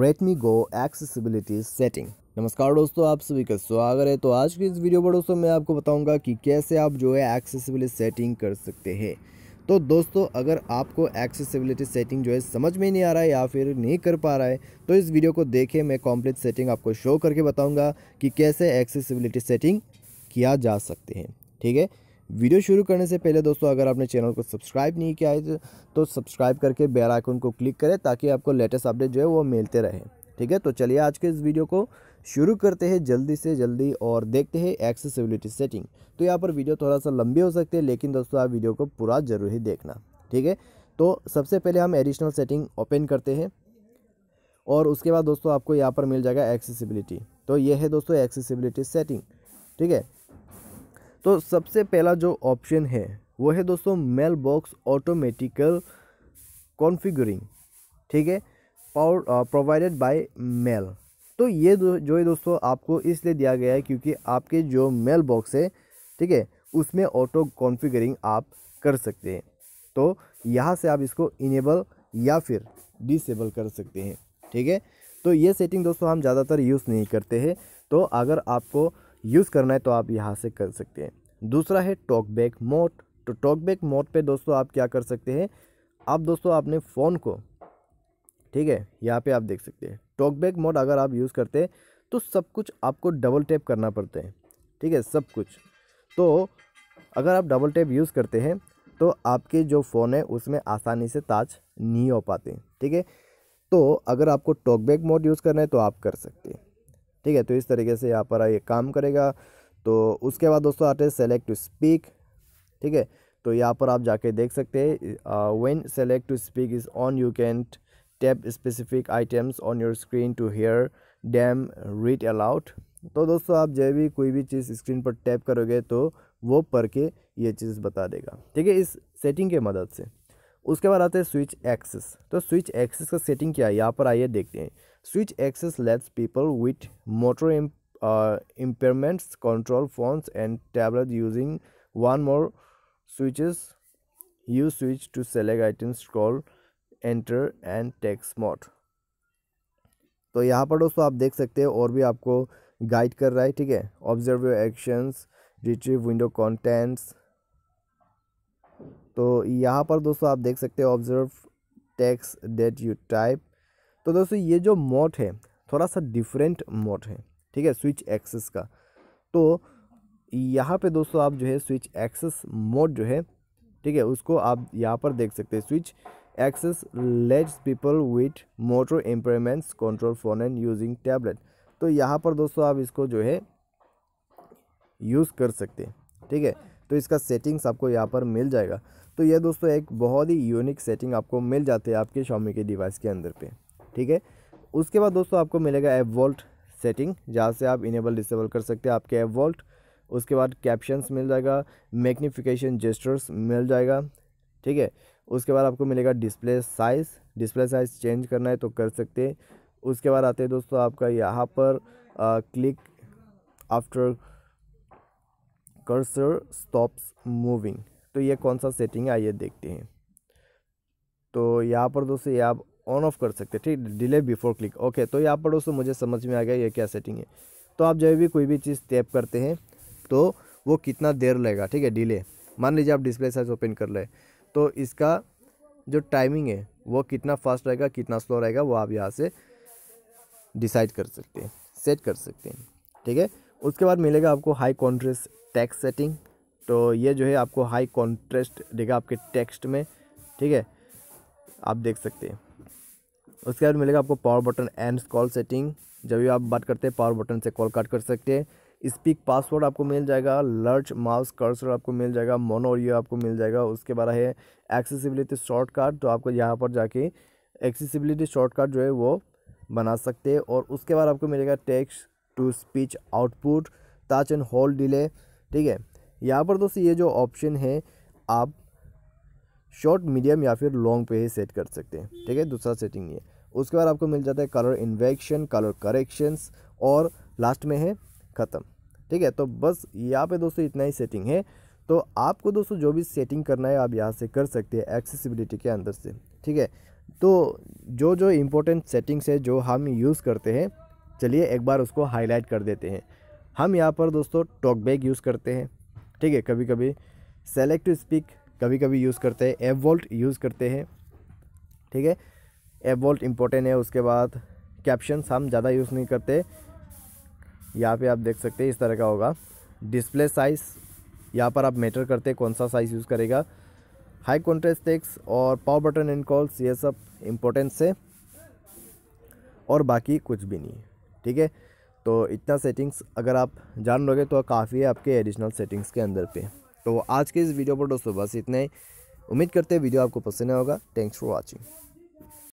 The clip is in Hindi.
रेडमी गो एक्सेसिबिलिटी सेटिंग नमस्कार दोस्तों आप सभी का स्वागत है तो आज की इस वीडियो पर दोस्तों मैं आपको बताऊंगा कि कैसे आप जो है एक्सेसिबिलिटी सेटिंग कर सकते हैं तो दोस्तों अगर आपको एक्सेसिबिलिटी सेटिंग जो है समझ में नहीं आ रहा है या फिर नहीं कर पा रहा है तो इस वीडियो को देखें मैं कॉम्प्लीट सेटिंग आपको शो करके बताऊँगा कि कैसे एक्सेसिबिलिटी सेटिंग किया जा सकते हैं ठीक है वीडियो शुरू करने से पहले दोस्तों अगर आपने चैनल को सब्सक्राइब नहीं किया है तो, तो सब्सक्राइब करके बेल आइकन को क्लिक करें ताकि आपको लेटेस्ट अपडेट जो है वो मिलते रहे ठीक है तो चलिए आज के इस वीडियो को शुरू करते हैं जल्दी से जल्दी और देखते हैं एक्सेसिबिलिटी सेटिंग तो यहाँ पर वीडियो थोड़ा सा लंबी हो सकती है लेकिन दोस्तों आप वीडियो को पूरा जरूर ही देखना ठीक है तो सबसे पहले हम एडिशनल सेटिंग ओपन करते हैं और उसके बाद दोस्तों आपको यहाँ पर मिल जाएगा एक्सेसिबिलिटी तो ये है दोस्तों एक्सेसिबिलिटी सेटिंग ठीक है तो सबसे पहला जो ऑप्शन है वो है दोस्तों मेल बॉक्स ऑटोमेटिकल कॉन्फ़िगरिंग ठीक है पावर प्रोवाइडेड बाय मेल तो ये जो है दोस्तों आपको इसलिए दिया गया है क्योंकि आपके जो मेल बॉक्स है ठीक है उसमें ऑटो कॉन्फ़िगरिंग आप कर सकते हैं तो यहाँ से आप इसको इनेबल या फिर डिसेबल कर सकते हैं ठीक है तो ये सेटिंग दोस्तों हम ज़्यादातर यूज़ नहीं करते हैं तो अगर आपको यूज़ करना है तो आप यहाँ से कर सकते हैं दूसरा है टॉकबैक मोड तो टॉकबैक मोड पे दोस्तों आप क्या कर सकते हैं आप दोस्तों आपने फ़ोन को ठीक है यहाँ पे आप देख सकते हैं टॉकबैक मोड अगर आप यूज़ करते हैं तो सब कुछ आपको डबल टैप करना पड़ता है ठीक है सब कुछ तो अगर आप डबल टैप यूज़ करते हैं तो आपके जो फ़ोन है उसमें आसानी से ताज नहीं हो पाते ठीक है तो अगर आपको टॉकबैक मोड यूज़ करना है तो आप कर सकते हैं ठीक है तो इस तरीके से यहाँ पर ये काम करेगा तो उसके बाद दोस्तों आते हैं सेलेक्ट टू स्पीक ठीक है तो यहाँ पर आप जाके देख सकते हैं when select to speak is on you can tap specific items on your screen to hear them read aloud तो दोस्तों आप जब भी कोई भी चीज़ स्क्रीन पर टैप करोगे तो वो पढ़ के ये चीज़ बता देगा ठीक है इस सेटिंग के मदद से उसके बाद आते हैं स्विच एक्सेस तो स्विच एक्सेस का सेटिंग क्या है यहाँ पर आइए देखते हैं switch access lets people with motor impairments control phones and tablet using one more switches you switch to select item scroll enter and text mode तो यहाँ पर दोस्तों आप देख सकते हैं और भी आपको गाइड कर रहा है ठीक है observe your actions retrieve window contents तो यहाँ पर दोस्तों आप देख सकते हो observe text that you type तो दोस्तों ये जो मोड है थोड़ा सा डिफरेंट मोड है ठीक है स्विच एक्सेस का तो यहाँ पे दोस्तों आप जो है स्विच एक्सेस मोड जो है ठीक है उसको आप यहाँ पर देख सकते हैं switch access lets people with motor impairments control phone and using tablet तो यहाँ पर दोस्तों आप इसको जो है यूज़ कर सकते हैं ठीक है तो इसका सेटिंग्स आपको यहाँ पर मिल जाएगा तो यह दोस्तों एक बहुत ही यूनिक सेटिंग आपको मिल जाती है आपके शॉमी के डिवाइस के अंदर पे ठीक है उसके बाद दोस्तों आपको मिलेगा एप वॉल्ट सेटिंग जहाँ से आप इनेबल डिसेबल कर सकते हैं आपके एप वॉल्ट उसके बाद कैप्शंस मिल जाएगा मैग्नीफिकेशन जेस्टर्स मिल जाएगा ठीक है उसके बाद आपको मिलेगा display size display size change करना है तो कर सकते हैं उसके बाद आते हैं दोस्तों आपका यहाँ पर आ, click after cursor stops moving तो ये कौन सा सेटिंग है आइए देखते हैं तो यहाँ पर दोस्तों ये आप ऑन ऑफ कर सकते हैं ठीक डिले बिफोर क्लिक ओके तो यहाँ पर दोस्तों मुझे समझ में आ गया ये क्या सेटिंग है तो आप जब भी कोई भी चीज़ टैप करते हैं तो वो कितना देर लगेगा ठीक है डिले मान लीजिए आप डिस्प्ले साइज ओपन कर रहे तो इसका जो टाइमिंग है वो कितना फास्ट रहेगा कितना स्लो रहेगा वो आप यहाँ से डिसाइड कर सकते हैं सेट कर सकते हैं ठीक है उसके बाद मिलेगा आपको हाई कॉन्ट्रेस्ट टेक्स्ट सेटिंग तो ये जो है आपको हाई कॉन्ट्रेस्ट देगा आपके टेक्स्ट में ठीक है आप देख सकते हैं उसके बाद मिलेगा आपको power button and call setting जब भी आप बात करते हैं पावर बटन से कॉल काट कर सकते हैं स्पीक पासवर्ड आपको मिल जाएगा लर्च माउस कर्सर आपको मिल जाएगा मोनो ऑडियो आपको मिल जाएगा उसके बाद है एक्सेसिबिलिटी शॉर्टकट तो आपको यहाँ पर जाके एक्सेसिबिलिटी शॉर्टकट जो है वो बना सकते हैं और उसके बाद आपको मिलेगा text to speech output touch and hold delay ठीक है यहाँ पर दोस्तों ये जो ऑप्शन है आप शॉर्ट मीडियम या फिर लॉन्ग पे ही सेट कर सकते हैं ठीक है दूसरा सेटिंग ये उसके बाद आपको मिल जाता है कलर इन्वेक्शन कलर करेक्शंस और लास्ट में है ख़त्म ठीक है तो बस यहाँ पे दोस्तों इतना ही सेटिंग है तो आपको दोस्तों जो भी सेटिंग करना है आप यहाँ से कर सकते हैं एक्सेसिबिलिटी के अंदर से ठीक है तो जो जो इम्पोर्टेंट सेटिंग्स है जो हम यूज़ करते हैं चलिए एक बार उसको हाईलाइट कर देते हैं हम यहाँ पर दोस्तों टॉक बैग यूज़ करते हैं ठीक है कभी कभी सेलेक्ट स्पीक कभी कभी यूज़ करते हैं एप वोल्ट यूज़ करते हैं ठीक है एप वोल्ट इम्पोर्टेंट है उसके बाद कैप्शंस हम ज़्यादा यूज़ नहीं करते यहाँ पे आप देख सकते हैं इस तरह का होगा डिस्प्ले साइज़ यहाँ पर आप मेटर करते हैं कौन सा साइज़ यूज़ करेगा हाई कॉन्ट्रेस्ट टेक्स और पावर बटन एंड कॉल्स ये सब इम्पोर्टेंस है और बाकी कुछ भी नहीं है ठीक है तो इतना सेटिंग्स अगर आप जान लोगे तो काफ़ी है आपके एडिशनल सेटिंग्स के अंदर पे तो आज के इस वीडियो पर दोस्तों बस इतना ही उम्मीद करते हैं वीडियो आपको पसंद आएगा थैंक्स फॉर वॉचिंग